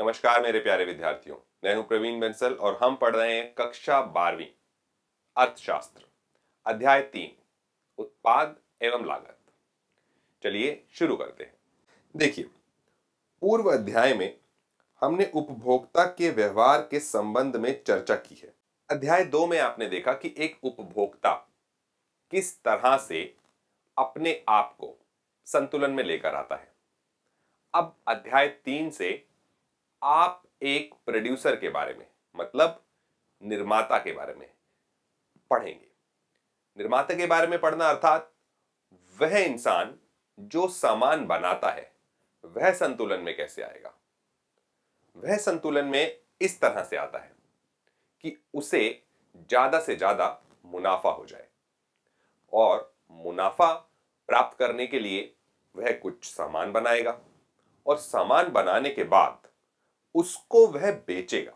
नमस्कार मेरे प्यारे विद्यार्थियों मैं हूं प्रवीण बंसल और हम पढ़ रहे हैं कक्षा बारहवीं अर्थशास्त्र अध्याय तीन उत्पाद एवं लागत चलिए शुरू करते हैं देखिए पूर्व अध्याय में हमने उपभोक्ता के व्यवहार के संबंध में चर्चा की है अध्याय दो में आपने देखा कि एक उपभोक्ता किस तरह से अपने आप को संतुलन में लेकर आता है अब अध्याय तीन से आप एक प्रोड्यूसर के बारे में मतलब निर्माता के बारे में पढ़ेंगे निर्माता के बारे में पढ़ना अर्थात वह इंसान जो सामान बनाता है वह संतुलन में कैसे आएगा वह संतुलन में इस तरह से आता है कि उसे ज्यादा से ज्यादा मुनाफा हो जाए और मुनाफा प्राप्त करने के लिए वह कुछ सामान बनाएगा और सामान बनाने के बाद उसको वह बेचेगा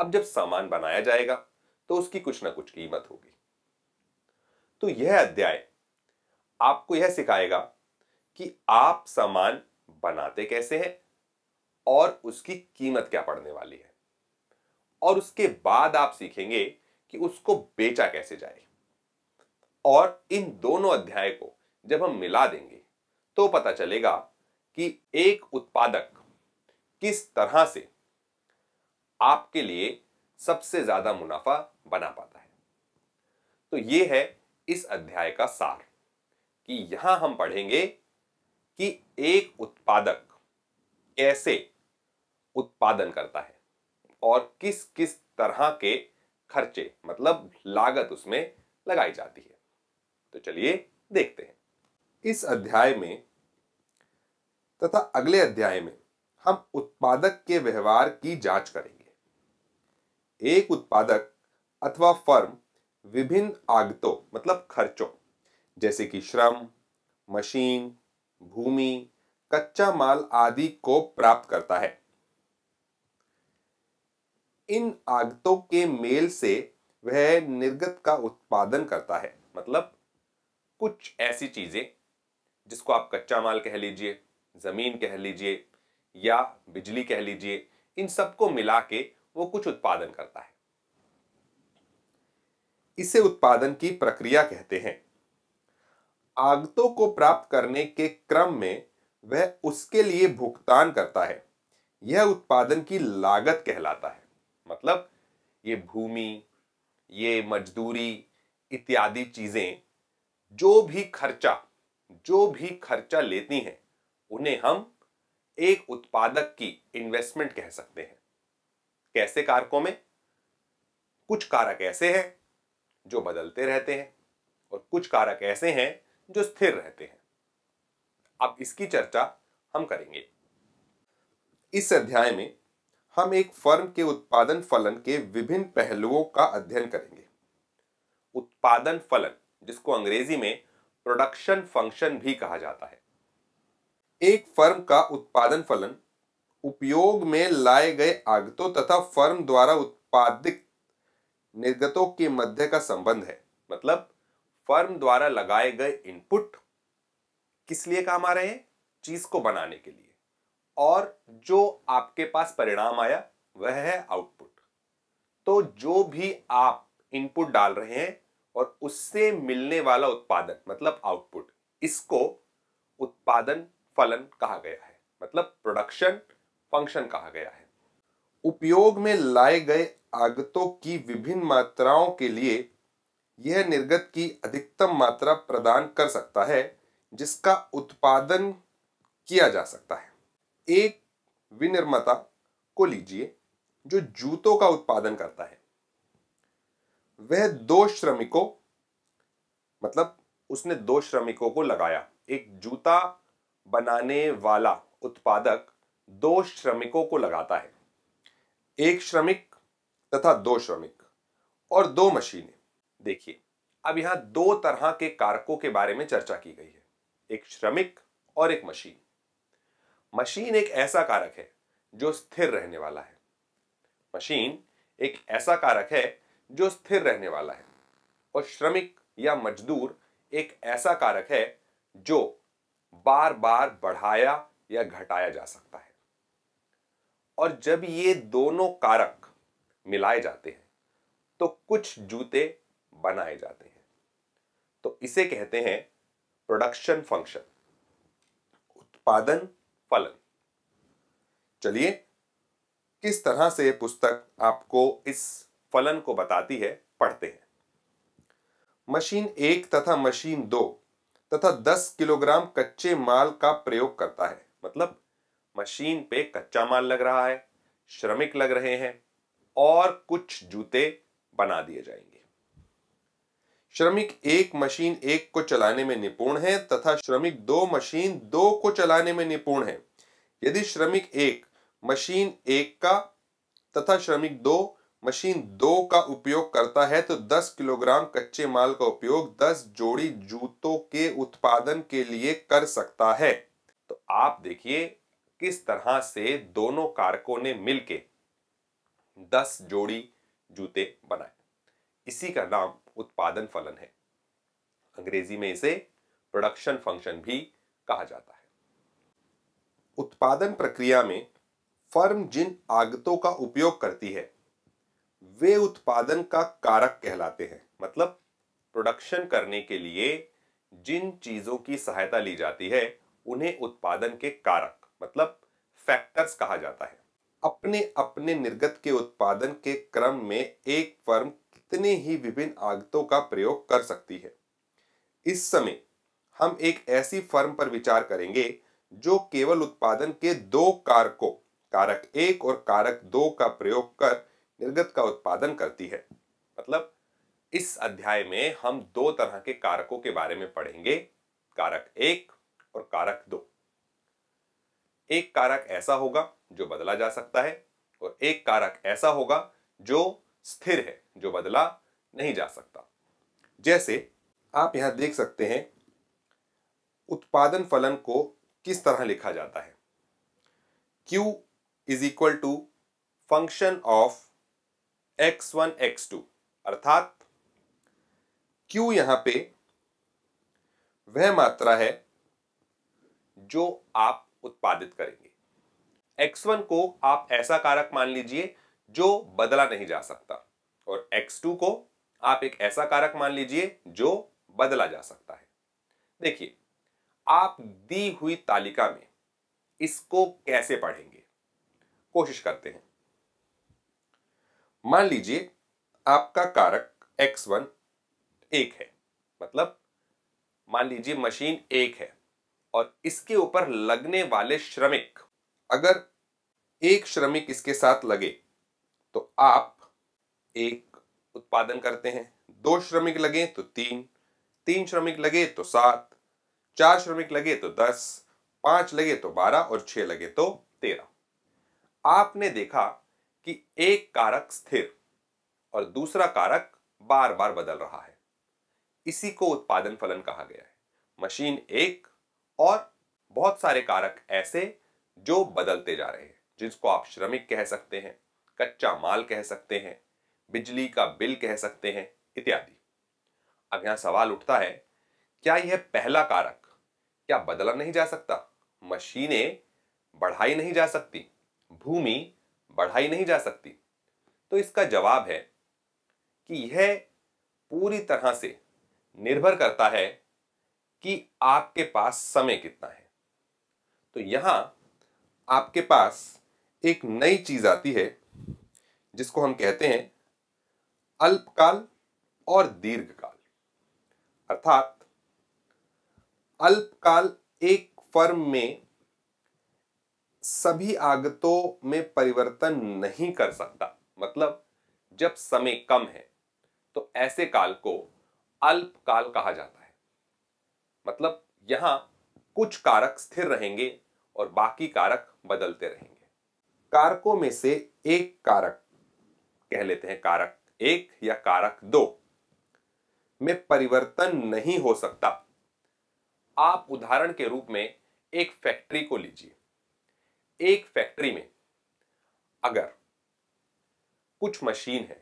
अब जब सामान बनाया जाएगा तो उसकी कुछ ना कुछ कीमत होगी तो यह अध्याय आपको यह सिखाएगा कि आप सामान बनाते कैसे हैं और उसकी कीमत क्या पड़ने वाली है और उसके बाद आप सीखेंगे कि उसको बेचा कैसे जाए और इन दोनों अध्याय को जब हम मिला देंगे तो पता चलेगा कि एक उत्पादक किस तरह से आपके लिए सबसे ज्यादा मुनाफा बना पाता है तो ये है इस अध्याय का सार कि यहां हम पढ़ेंगे कि एक उत्पादक कैसे उत्पादन करता है और किस किस तरह के खर्चे मतलब लागत उसमें लगाई जाती है तो चलिए देखते हैं इस अध्याय में तथा अगले अध्याय में हम उत्पादक के व्यवहार की जांच करेंगे एक उत्पादक अथवा फर्म विभिन्न आगतों मतलब खर्चों जैसे कि श्रम मशीन भूमि कच्चा माल आदि को प्राप्त करता है इन आगतों के मेल से वह निर्गत का उत्पादन करता है मतलब कुछ ऐसी चीजें जिसको आप कच्चा माल कह लीजिए जमीन कह लीजिए या बिजली कह लीजिए इन सबको मिला के वो कुछ उत्पादन करता है इसे उत्पादन की प्रक्रिया कहते हैं आगतों को प्राप्त करने के क्रम में वह उसके लिए भुगतान करता है यह उत्पादन की लागत कहलाता है मतलब ये भूमि ये मजदूरी इत्यादि चीजें जो भी खर्चा जो भी खर्चा लेती हैं उन्हें हम एक उत्पादक की इन्वेस्टमेंट कह सकते हैं कैसे कारकों में कुछ कारक ऐसे हैं जो बदलते रहते हैं और कुछ कारक ऐसे हैं जो स्थिर रहते हैं अब इसकी चर्चा हम करेंगे इस अध्याय में हम एक फर्म के उत्पादन फलन के विभिन्न पहलुओं का अध्ययन करेंगे उत्पादन फलन जिसको अंग्रेजी में प्रोडक्शन फंक्शन भी कहा जाता है एक फर्म का उत्पादन फलन उपयोग में लाए गए आगतों तथा फर्म द्वारा उत्पादित निर्गतों के मध्य का संबंध है मतलब फर्म द्वारा लगाए गए इनपुट किस लिए काम आ रहे हैं चीज को बनाने के लिए और जो आपके पास परिणाम आया वह है आउटपुट तो जो भी आप इनपुट डाल रहे हैं और उससे मिलने वाला उत्पादन मतलब आउटपुट इसको उत्पादन फलन कहा गया है मतलब प्रोडक्शन फंक्शन कहा गया है उपयोग में लाए गए आगतों की विभिन्न मात्राओं के लिए यह निर्गत की अधिकतम मात्रा प्रदान कर सकता है जिसका उत्पादन किया जा सकता है एक विनिर्माता को लीजिए जो जूतों का उत्पादन करता है वह दो श्रमिकों मतलब उसने दो श्रमिकों को लगाया एक जूता बनाने वाला उत्पादक दो श्रमिकों को लगाता है एक श्रमिक तथा दो श्रमिक और दो मशीनें देखिए अब यहां दो तरह के कारकों के बारे में चर्चा की गई है एक श्रमिक और एक मशीन मशीन एक ऐसा कारक है जो स्थिर रहने वाला है मशीन एक ऐसा कारक है जो स्थिर रहने वाला है और श्रमिक या मजदूर एक ऐसा कारक है जो बार बार बढ़ाया या घटाया जा सकता है और जब ये दोनों कारक मिलाए जाते हैं तो कुछ जूते बनाए जाते हैं तो इसे कहते हैं प्रोडक्शन फंक्शन उत्पादन फलन चलिए किस तरह से पुस्तक आपको इस फलन को बताती है पढ़ते हैं मशीन एक तथा मशीन दो तथा 10 किलोग्राम कच्चे माल का प्रयोग करता है मतलब मशीन पे कच्चा माल लग रहा है श्रमिक लग रहे हैं और कुछ जूते बना दिए जाएंगे श्रमिक एक मशीन एक को चलाने में निपुण है तथा श्रमिक दो मशीन दो को चलाने में निपुण है यदि श्रमिक एक मशीन एक का तथा श्रमिक दो मशीन दो का उपयोग करता है तो 10 किलोग्राम कच्चे माल का उपयोग 10 जोड़ी जूतों के उत्पादन के लिए कर सकता है तो आप देखिए किस तरह से दोनों कारकों ने मिलके 10 जोड़ी जूते बनाए इसी का नाम उत्पादन फलन है अंग्रेजी में इसे प्रोडक्शन फंक्शन भी कहा जाता है उत्पादन प्रक्रिया में फर्म जिन आगतों का उपयोग करती है वे उत्पादन का कारक कहलाते हैं मतलब प्रोडक्शन करने के लिए जिन चीजों की सहायता ली जाती है उन्हें उत्पादन के कारक मतलब फैक्टर्स कहा जाता है अपने अपने निर्गत के उत्पादन के क्रम में एक फर्म कितने ही विभिन्न आगतों का प्रयोग कर सकती है इस समय हम एक ऐसी फर्म पर विचार करेंगे जो केवल उत्पादन के दो कारकों कारक एक और कारक दो का प्रयोग कर निर्गत का उत्पादन करती है मतलब इस अध्याय में हम दो तरह के कारकों के बारे में पढ़ेंगे कारक एक और कारक दो एक कारक ऐसा होगा जो बदला जा सकता है और एक कारक ऐसा होगा जो स्थिर है जो बदला नहीं जा सकता जैसे आप यहां देख सकते हैं उत्पादन फलन को किस तरह लिखा जाता है Q is equal to function of x one x two अर्थात क्यू यहां पे वह मात्रा है जो आप उत्पादित करेंगे x1 को आप ऐसा कारक मान लीजिए जो बदला नहीं जा सकता और x2 को आप एक ऐसा कारक मान लीजिए जो बदला जा सकता है देखिए आप दी हुई तालिका में इसको कैसे पढ़ेंगे कोशिश करते हैं मान लीजिए आपका कारक एक्स वन एक है मतलब मान लीजिए मशीन एक है और इसके ऊपर लगने वाले श्रमिक अगर एक श्रमिक इसके साथ लगे तो आप एक उत्पादन करते हैं दो श्रमिक लगे तो तीन तीन श्रमिक लगे तो सात चार श्रमिक लगे तो दस पांच लगे तो बारह और छह लगे तो तेरह आपने देखा कि एक कारक स्थिर और दूसरा कारक बार बार बदल रहा है इसी को उत्पादन फलन कहा गया है मशीन एक और बहुत सारे कारक ऐसे जो बदलते जा रहे हैं जिसको आप श्रमिक कह सकते हैं कच्चा माल कह सकते हैं बिजली का बिल कह सकते हैं इत्यादि अब यहां सवाल उठता है क्या यह पहला कारक क्या बदला नहीं जा सकता मशीनें बढ़ाई नहीं जा सकती भूमि बढ़ाई नहीं जा सकती तो इसका जवाब है कि यह पूरी तरह से निर्भर करता है कि आपके पास समय कितना है तो यहां आपके पास एक नई चीज आती है जिसको हम कहते हैं अल्पकाल और दीर्घकाल अर्थात अल्पकाल एक फर्म में सभी आगतों में परिवर्तन नहीं कर सकता मतलब जब समय कम है तो ऐसे काल को अल्प काल कहा जाता है मतलब यहां कुछ कारक स्थिर रहेंगे और बाकी कारक बदलते रहेंगे कारकों में से एक कारक कह लेते हैं कारक एक या कारक दो में परिवर्तन नहीं हो सकता आप उदाहरण के रूप में एक फैक्ट्री को लीजिए एक फैक्ट्री में अगर कुछ मशीन है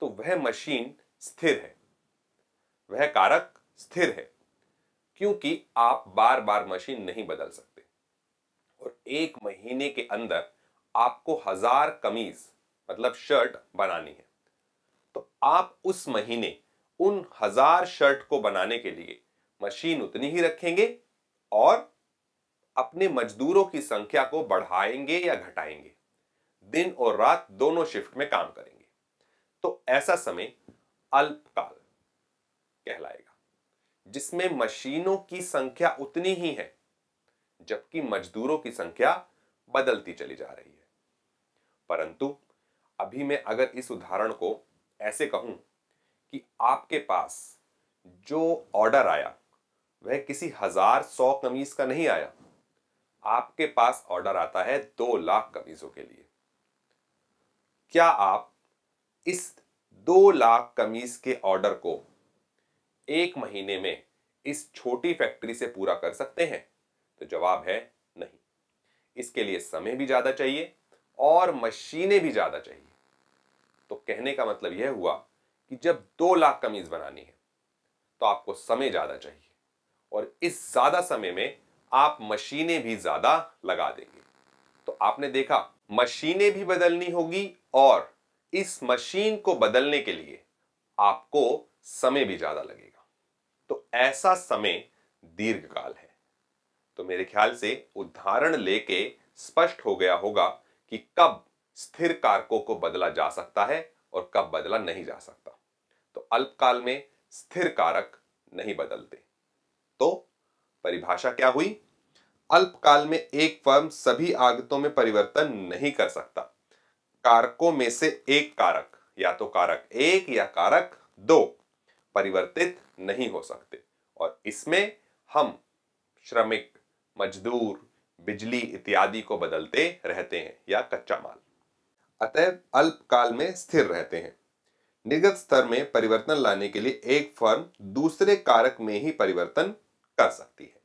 तो वह मशीन स्थिर है वह कारक स्थिर है क्योंकि आप बार बार मशीन नहीं बदल सकते और एक महीने के अंदर आपको हजार कमीज मतलब शर्ट बनानी है तो आप उस महीने उन हजार शर्ट को बनाने के लिए मशीन उतनी ही रखेंगे और अपने मजदूरों की संख्या को बढ़ाएंगे या घटाएंगे दिन और रात दोनों शिफ्ट में काम करेंगे तो ऐसा समय अल्पकाल कहलाएगा जिसमें मशीनों की संख्या उतनी ही है जबकि मजदूरों की संख्या बदलती चली जा रही है परंतु अभी मैं अगर इस उदाहरण को ऐसे कहूं कि आपके पास जो ऑर्डर आया वह किसी हजार सौ कमीज का नहीं आया आपके पास ऑर्डर आता है दो लाख कमीजों के लिए क्या आप इस दो लाख कमीज के ऑर्डर को एक महीने में इस छोटी फैक्ट्री से पूरा कर सकते हैं तो जवाब है नहीं इसके लिए समय भी ज्यादा चाहिए और मशीनें भी ज्यादा चाहिए तो कहने का मतलब यह हुआ कि जब दो लाख कमीज बनानी है तो आपको समय ज्यादा चाहिए और इस ज्यादा समय में आप मशीनें भी ज्यादा लगा देंगे तो आपने देखा मशीनें भी बदलनी होगी और इस मशीन को बदलने के लिए आपको समय भी ज्यादा लगेगा तो ऐसा समय दीर्घकाल है तो मेरे ख्याल से उदाहरण लेके स्पष्ट हो गया होगा कि कब स्थिर कारकों को बदला जा सकता है और कब बदला नहीं जा सकता तो अल्पकाल में स्थिर कारक नहीं बदलते तो परिभाषा क्या हुई अल्पकाल में एक फर्म सभी आगतों में परिवर्तन नहीं कर सकता कारकों में से एक कारक या तो कारक एक या कारक दो परिवर्तित नहीं हो सकते और इसमें हम श्रमिक मजदूर बिजली इत्यादि को बदलते रहते हैं या कच्चा माल अतः अल्पकाल में स्थिर रहते हैं निर्गत स्तर में परिवर्तन लाने के लिए एक फर्म दूसरे कारक में ही परिवर्तन कर सकती है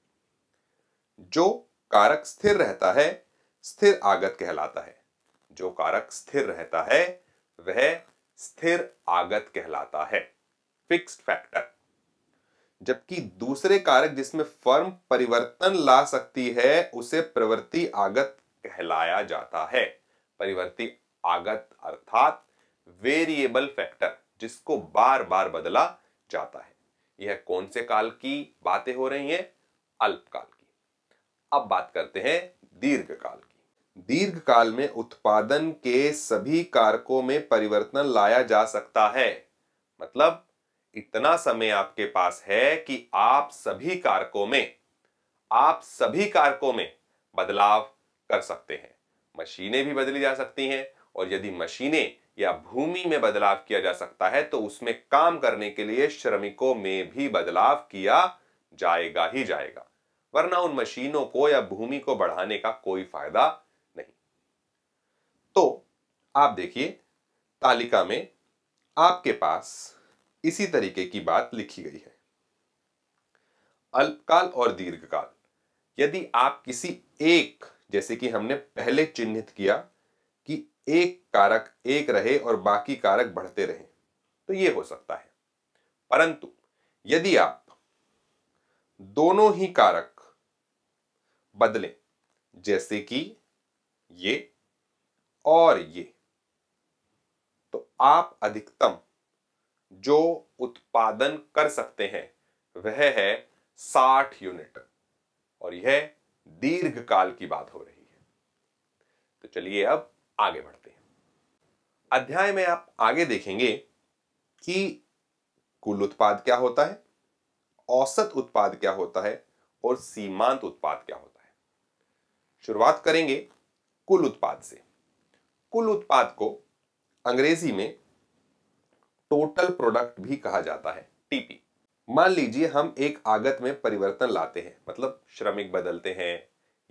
जो कारक स्थिर रहता है स्थिर आगत कहलाता है जो कारक स्थिर रहता है वह स्थिर आगत कहलाता है फिक्स्ड फैक्टर जबकि दूसरे कारक जिसमें फर्म परिवर्तन ला सकती है उसे प्रवृत्ति आगत कहलाया जाता है परिवर्ती आगत अर्थात वेरिएबल फैक्टर जिसको बार बार बदला जाता है यह कौन से काल की बातें हो रही हैं अल्पकाल अब बात करते हैं दीर्घ काल की दीर्घ काल में उत्पादन के सभी कारकों में परिवर्तन लाया जा सकता है मतलब इतना समय आपके पास है कि आप सभी कारकों में आप सभी कारकों में बदलाव कर सकते हैं मशीनें भी बदली जा सकती हैं और यदि मशीनें या भूमि में बदलाव किया जा सकता है तो उसमें काम करने के लिए श्रमिकों में भी बदलाव किया जाएगा ही जाएगा वरना उन मशीनों को या भूमि को बढ़ाने का कोई फायदा नहीं तो आप देखिए तालिका में आपके पास इसी तरीके की बात लिखी गई है अल्पकाल और दीर्घकाल यदि आप किसी एक जैसे कि हमने पहले चिन्हित किया कि एक कारक एक रहे और बाकी कारक बढ़ते रहे तो यह हो सकता है परंतु यदि आप दोनों ही कारक बदलें जैसे कि ये और ये तो आप अधिकतम जो उत्पादन कर सकते हैं वह है 60 यूनिट और यह दीर्घ काल की बात हो रही है तो चलिए अब आगे बढ़ते हैं अध्याय में आप आगे देखेंगे कि कुल उत्पाद क्या होता है औसत उत्पाद क्या होता है और सीमांत उत्पाद क्या होता है शुरुआत करेंगे कुल उत्पाद से कुल उत्पाद को अंग्रेजी में टोटल प्रोडक्ट भी कहा जाता है टीपी मान लीजिए हम एक आगत में परिवर्तन लाते हैं मतलब श्रमिक बदलते हैं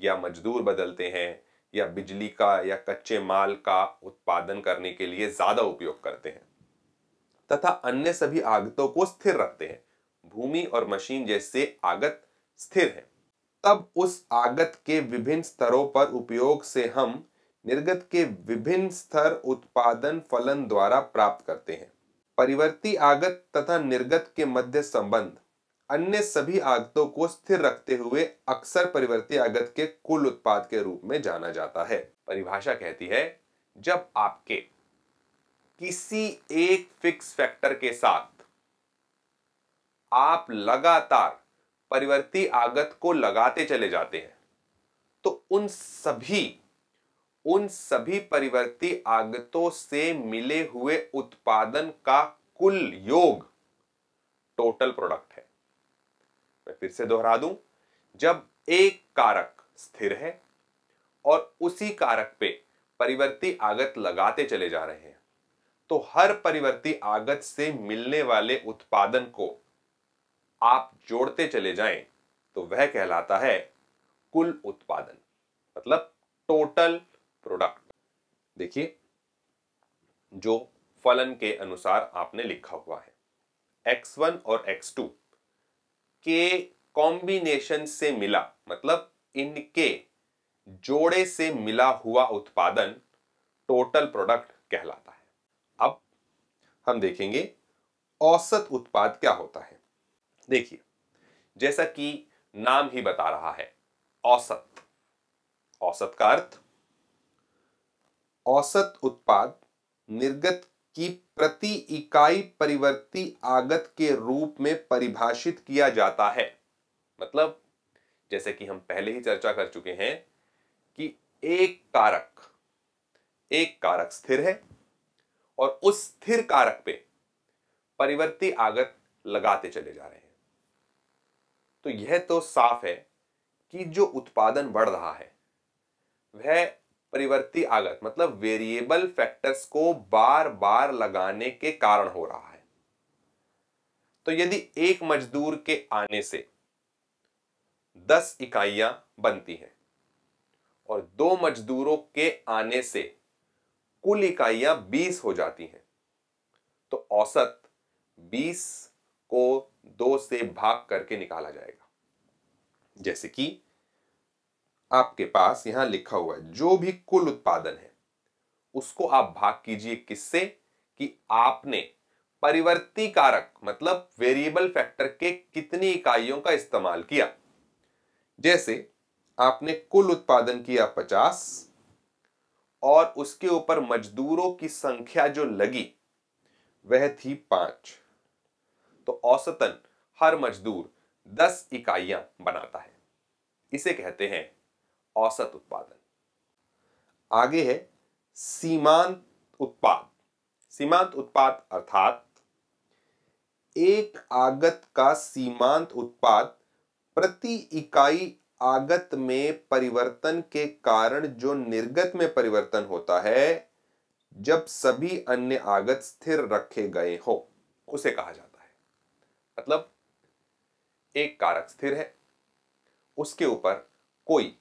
या मजदूर बदलते हैं या बिजली का या कच्चे माल का उत्पादन करने के लिए ज्यादा उपयोग करते हैं तथा अन्य सभी आगतों को स्थिर रखते हैं भूमि और मशीन जैसे आगत स्थिर हैं तब उस आगत के विभिन्न स्तरों पर उपयोग से हम निर्गत के विभिन्न स्तर उत्पादन फलन द्वारा प्राप्त करते हैं परिवर्ती आगत तथा निर्गत के मध्य संबंध अन्य सभी आगतों को स्थिर रखते हुए अक्सर परिवर्ती आगत के कुल उत्पाद के रूप में जाना जाता है परिभाषा कहती है जब आपके किसी एक फिक्स फैक्टर के साथ आप लगातार परिवर्ती आगत को लगाते चले जाते हैं तो उन सभी उन सभी परिवर्ती आगतों से मिले हुए उत्पादन का कुल योग टोटल प्रोडक्ट है मैं फिर से दोहरा दूं जब एक कारक स्थिर है और उसी कारक पे परिवर्ती आगत लगाते चले जा रहे हैं तो हर परिवर्ती आगत से मिलने वाले उत्पादन को आप जोड़ते चले जाएं तो वह कहलाता है कुल उत्पादन मतलब टोटल प्रोडक्ट देखिए जो फलन के अनुसार आपने लिखा हुआ है x1 और x2 के कॉम्बिनेशन से मिला मतलब इनके जोड़े से मिला हुआ उत्पादन टोटल प्रोडक्ट कहलाता है अब हम देखेंगे औसत उत्पाद क्या होता है देखिए जैसा कि नाम ही बता रहा है औसत औसत का अर्थ औसत उत्पाद निर्गत की प्रति इकाई परिवर्ती आगत के रूप में परिभाषित किया जाता है मतलब जैसे कि हम पहले ही चर्चा कर चुके हैं कि एक कारक एक कारक स्थिर है और उस स्थिर कारक पे परिवर्ती आगत लगाते चले जा रहे हैं तो यह तो साफ है कि जो उत्पादन बढ़ रहा है वह परिवर्ती आगत मतलब वेरिएबल फैक्टर्स को बार बार लगाने के कारण हो रहा है तो यदि एक मजदूर के आने से दस इकाइयां बनती हैं और दो मजदूरों के आने से कुल इकाइयां बीस हो जाती हैं तो औसत बीस को दो से भाग करके निकाला जाएगा जैसे कि आपके पास यहां लिखा हुआ है जो भी कुल उत्पादन है उसको आप भाग कीजिए किससे कि आपने परिवर्ती कारक मतलब वेरिएबल फैक्टर के कितनी इकाइयों का इस्तेमाल किया जैसे आपने कुल उत्पादन किया पचास और उसके ऊपर मजदूरों की संख्या जो लगी वह थी पांच तो औसतन हर मजदूर 10 इकाइयां बनाता है इसे कहते हैं औसत उत्पादन आगे है सीमांत उत्पाद सीमांत उत्पाद अर्थात एक आगत का सीमांत उत्पाद प्रति इकाई आगत में परिवर्तन के कारण जो निर्गत में परिवर्तन होता है जब सभी अन्य आगत स्थिर रखे गए हो उसे कहा जाता है मतलब एक कारक स्थिर है उसके ऊपर कोई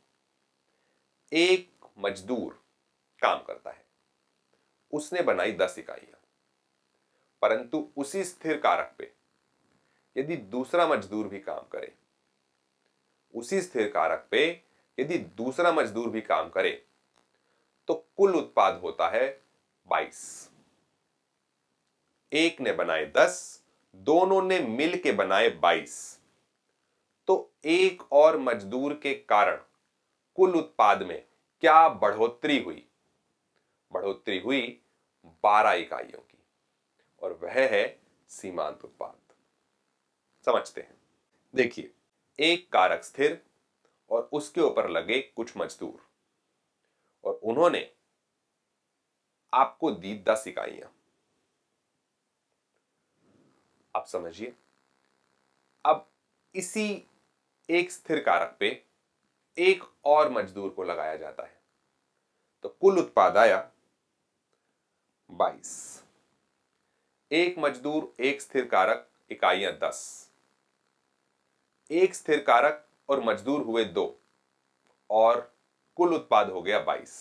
एक मजदूर काम करता है उसने बनाई दस इकाइयां परंतु उसी स्थिर कारक पे यदि दूसरा मजदूर भी काम करे उसी स्थिर कारक पे यदि दूसरा मजदूर भी काम करे तो कुल उत्पाद होता है बाईस एक ने बनाए दस दोनों ने मिल के बनाए बाईस तो एक और मजदूर के कारण कुल उत्पाद में क्या बढ़ोतरी हुई बढ़ोतरी हुई बारह इकाइयों की और वह है सीमांत उत्पाद समझते हैं देखिए एक कारक स्थिर और उसके ऊपर लगे कुछ मजदूर और उन्होंने आपको दी दस इकाइयां आप समझिए अब इसी एक स्थिर कारक पे एक और मजदूर को लगाया जाता है तो कुल उत्पाद आया 22 एक मजदूर एक स्थिर कारक इकाइयां 10 एक स्थिर कारक और मजदूर हुए दो और कुल उत्पाद हो गया 22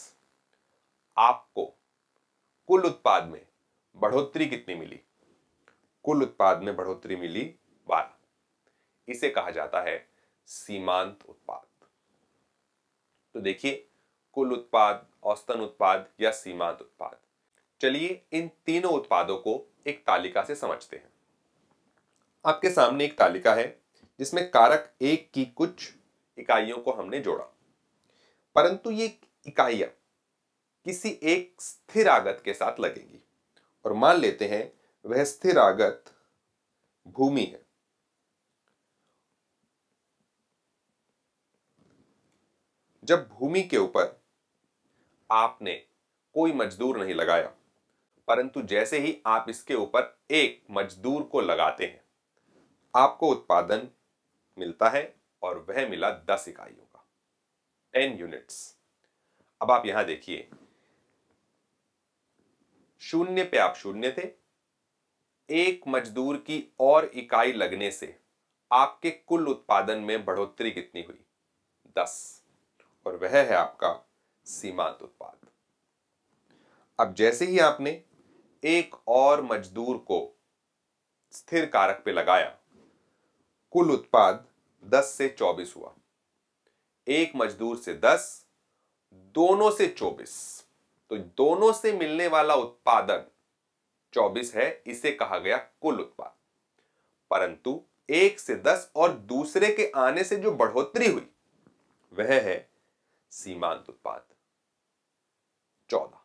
आपको कुल उत्पाद में बढ़ोतरी कितनी मिली कुल उत्पाद में बढ़ोतरी मिली बारह इसे कहा जाता है सीमांत उत्पाद तो देखिए कुल उत्पाद औसतन उत्पाद या सीमांत उत्पाद चलिए इन तीनों उत्पादों को एक तालिका से समझते हैं आपके सामने एक तालिका है जिसमें कारक एक की कुछ इकाइयों को हमने जोड़ा परंतु ये इकाइयां किसी एक स्थिर आगत के साथ लगेंगी और मान लेते हैं वह स्थिरागत भूमि है जब भूमि के ऊपर आपने कोई मजदूर नहीं लगाया परंतु जैसे ही आप इसके ऊपर एक मजदूर को लगाते हैं आपको उत्पादन मिलता है और वह मिला दस इकाइयों का टेन यूनिट्स अब आप यहां देखिए शून्य पे आप शून्य थे एक मजदूर की और इकाई लगने से आपके कुल उत्पादन में बढ़ोतरी कितनी हुई दस और वह है आपका सीमांत उत्पाद अब जैसे ही आपने एक और मजदूर को स्थिर कारक पे लगाया कुल उत्पाद दस से चौबीस हुआ एक मजदूर से दस दोनों से चौबीस तो दोनों से मिलने वाला उत्पादन चौबीस है इसे कहा गया कुल उत्पाद परंतु एक से दस और दूसरे के आने से जो बढ़ोतरी हुई वह है सीमांत उत्पाद चौदह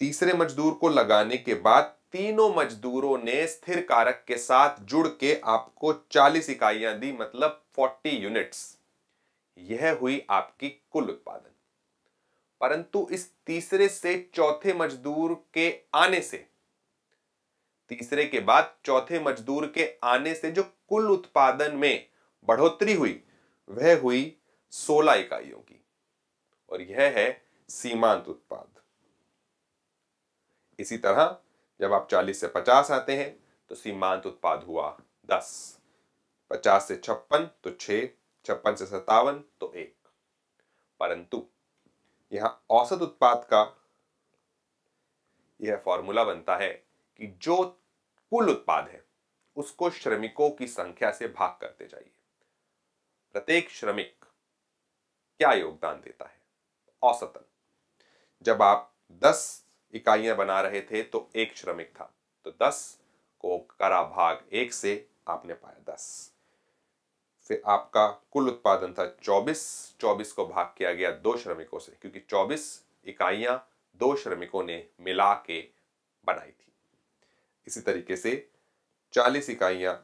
तीसरे मजदूर को लगाने के बाद तीनों मजदूरों ने स्थिर कारक के साथ जुड़ के आपको 40 इकाइयां दी मतलब 40 यूनिट्स यह हुई आपकी कुल उत्पादन परंतु इस तीसरे से चौथे मजदूर के आने से तीसरे के बाद चौथे मजदूर के आने से जो कुल उत्पादन में बढ़ोतरी हुई वह हुई 16 इकाइयों की और यह है सीमांत उत्पाद इसी तरह जब आप 40 से 50 आते हैं तो सीमांत उत्पाद हुआ 10 50 से छप्पन तो 6 छप्पन से सत्तावन तो एक परंतु यहां औसत उत्पाद का यह फॉर्मूला बनता है कि जो कुल उत्पाद है उसको श्रमिकों की संख्या से भाग करते जाइए प्रत्येक श्रमिक क्या योगदान देता है औसतन जब आप 10 इकाइयां बना रहे थे तो एक श्रमिक था तो 10 को करा भाग एक से आपने पाया फिर आपका कुल उत्पादन था 24 24 को भाग किया गया दो श्रमिकों से क्योंकि 24 इकाइयां दो श्रमिकों ने मिला के बनाई थी इसी तरीके से 40 इकाइयां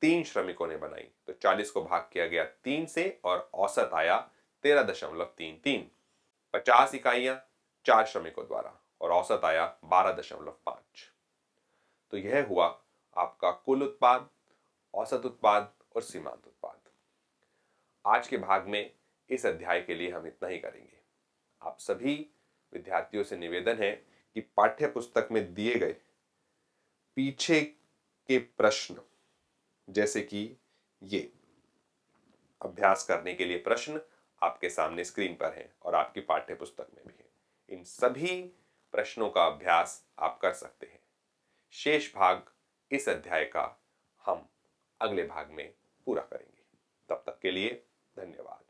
तीन श्रमिकों ने बनाई तो 40 को भाग किया गया तीन से और औसत आया तेरह दशमलव तीन तीन पचास इकाइयां चार श्रमिकों द्वारा और औसत आया बारह दशमलव पांच तो यह हुआ आपका कुल उत्पाद औसत उत्पाद और सीमांत उत्पाद आज के भाग में इस अध्याय के लिए हम इतना ही करेंगे आप सभी विद्यार्थियों से निवेदन है कि पाठ्य पुस्तक में दिए गए पीछे के प्रश्न जैसे कि ये अभ्यास करने के लिए प्रश्न आपके सामने स्क्रीन पर है और आपकी पाठ्य पुस्तक में भी है इन सभी प्रश्नों का अभ्यास आप कर सकते हैं शेष भाग इस अध्याय का हम अगले भाग में पूरा करेंगे तब तक के लिए धन्यवाद